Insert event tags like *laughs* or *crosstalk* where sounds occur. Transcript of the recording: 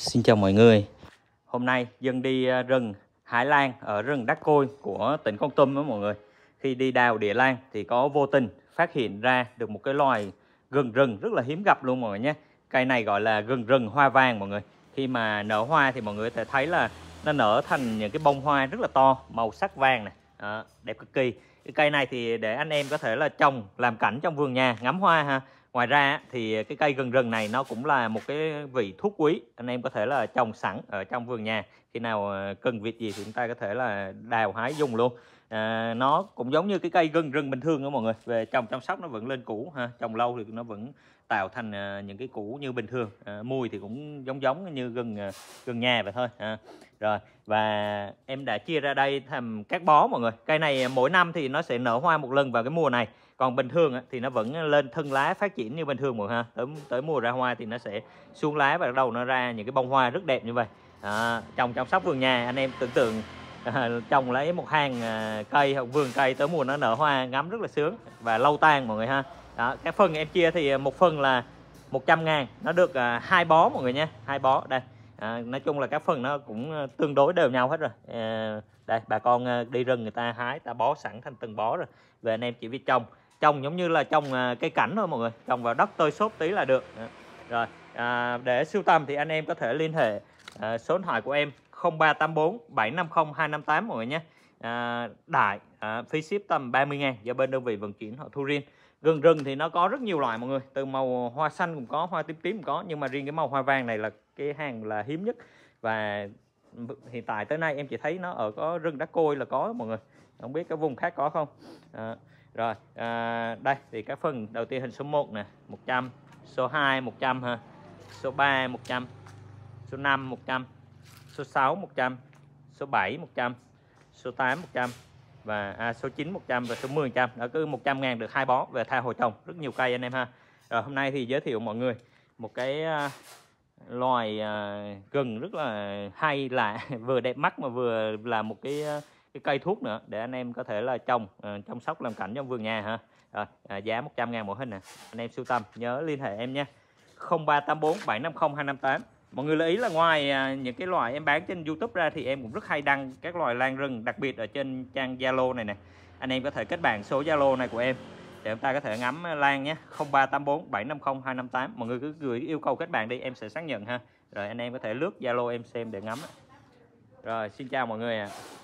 Xin chào mọi người Hôm nay Dân đi à, rừng Hải Lan ở rừng Đắc Côi của tỉnh Con Tum đó mọi người Khi đi đào địa lan thì có vô tình phát hiện ra được một cái loài gừng rừng rất là hiếm gặp luôn mọi người nhé Cây này gọi là gừng rừng hoa vàng mọi người Khi mà nở hoa thì mọi người có thể thấy là nó nở thành những cái bông hoa rất là to màu sắc vàng này đó, đẹp cực kỳ cái cây này thì để anh em có thể là trồng làm cảnh trong vườn nhà ngắm hoa ha ngoài ra thì cái cây gừng rừng này nó cũng là một cái vị thuốc quý anh em có thể là trồng sẵn ở trong vườn nhà khi nào ờ, cần việc gì thì chúng ta có thể là đào hái dùng luôn à, nó cũng giống như cái cây gừng rừng bình thường đó mọi người về trồng chăm sóc nó vẫn lên củ ha trồng lâu thì nó vẫn tạo thành à, những cái củ như bình thường à, mùi thì cũng giống giống như gừng à, gừng nhà vậy thôi à. rồi và em đã chia ra đây thành các bó mọi người cây này mỗi năm thì nó sẽ nở hoa một lần vào cái mùa này còn bình thường thì nó vẫn lên thân lá phát triển như bình thường mọi người ha tới, tới mùa ra hoa thì nó sẽ xuống lá và bắt đầu nó ra những cái bông hoa rất đẹp như vậy à, trồng chăm sóc vườn nhà anh em tưởng tượng À, trồng lấy một hàng à, cây hoặc vườn cây tới mùa nó nở hoa ngắm rất là sướng và lâu tan mọi người ha đó cái phần em chia thì à, một phần là 100 ngàn nó được hai bó mọi người nha hai bó đây à, nói chung là các phần nó cũng tương đối đều nhau hết rồi à, đây bà con đi rừng người ta hái ta bó sẵn thành từng bó rồi về anh em chỉ việc trồng trồng giống như là trồng cây cảnh thôi mọi người trồng vào đất tơi xốp tí là được à, rồi à, để sưu tầm thì anh em có thể liên hệ à, số điện thoại của em 0384 750 258 mọi người nhé à, đại à, phí ship tầm 30 ngàn do bên đơn vị vận chuyển họ thu riêng gừng rừng thì nó có rất nhiều loại mọi người từ màu hoa xanh cũng có hoa tím tím cũng có nhưng mà riêng cái màu hoa vàng này là cái hàng là hiếm nhất và hiện tại tới nay em chỉ thấy nó ở có rừng đá côi là có mọi người không biết cái vùng khác có không à, rồi à, đây thì các phần đầu tiên hình số 1 nè 100 số 2 100 ha số 3 100 số 5 100 số 6 100 số 7 100 số 8 100 và à, số 9 100 và số 10 100 đó cứ 100 ngàn được hai bó về thay hồi trồng rất nhiều cây anh em ha rồi hôm nay thì giới thiệu mọi người một cái uh, loài uh, gừng rất là hay lạ *laughs* vừa đẹp mắt mà vừa là một cái uh, cái cây thuốc nữa để anh em có thể là trồng uh, chăm sóc làm cảnh trong vườn nhà ha rồi, à, giá 100 ngàn mỗi hình nè anh em sưu tầm nhớ liên hệ em nha 0384 750 258 mọi người lưu ý là ngoài à, những cái loài em bán trên YouTube ra thì em cũng rất hay đăng các loài lan rừng đặc biệt ở trên trang Zalo này nè anh em có thể kết bạn số Zalo này của em để chúng ta có thể ngắm à, lan nhé 0384 750 258 mọi người cứ gửi yêu cầu kết bạn đi em sẽ xác nhận ha rồi anh em có thể lướt Zalo em xem để ngắm rồi xin chào mọi người ạ à.